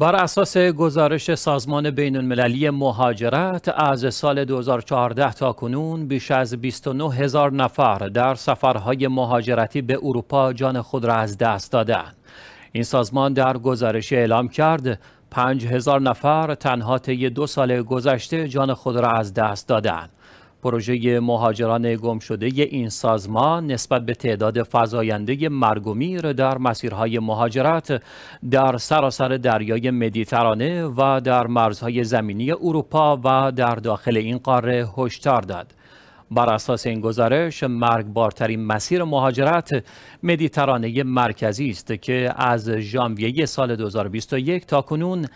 بر اساس گزارش سازمان بین المللی مهاجرت از سال 2014 تا کنون بیش از 29 هزار نفر در سفرهای مهاجرتی به اروپا جان خود را از دست دادند. این سازمان در گزارش اعلام کرد هزار نفر تنها طی دو سال گذشته جان خود را از دست دادند. پروژه مهاجران گم شده این سازمان نسبت به تعداد فزاینده مرگومیر در مسیرهای مهاجرت در سراسر دریای مدیترانه و در مرزهای زمینی اروپا و در داخل این قاره هشدار داد. بر اساس این گزارش مرگبارترین مسیر مهاجرت مدیترانه مرکزی است که از ژانویه سال 2021 تا کنون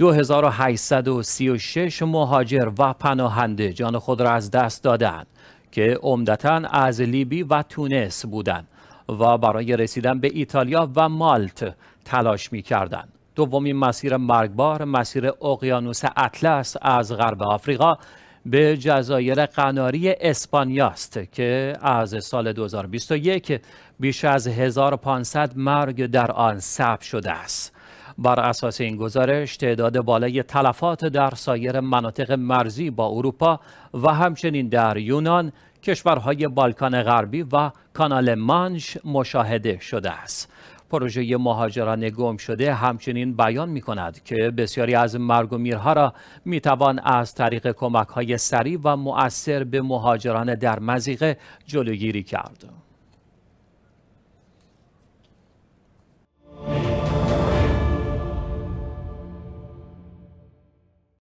2836 مهاجر و پناهنده جان خود را از دست دادند که عمدتا از لیبی و تونس بودند و برای رسیدن به ایتالیا و مالت تلاش می کردند. دومین مسیر مرگبار مسیر اقیانوس اطلس از غرب آفریقا به جزایر قناری اسپانیا است که از سال 2021 بیش از 1500 مرگ در آن ثبت شده است. بر اساس این گزارش تعداد بالای تلفات در سایر مناطق مرزی با اروپا و همچنین در یونان کشورهای بالکان غربی و کانال مانش مشاهده شده است پروژه مهاجران گم شده همچنین بیان می کند که بسیاری از مرگ و میرها را می توان از طریق کمک های سریع و مؤثر به مهاجران در مزیقه جلوگیری کرد.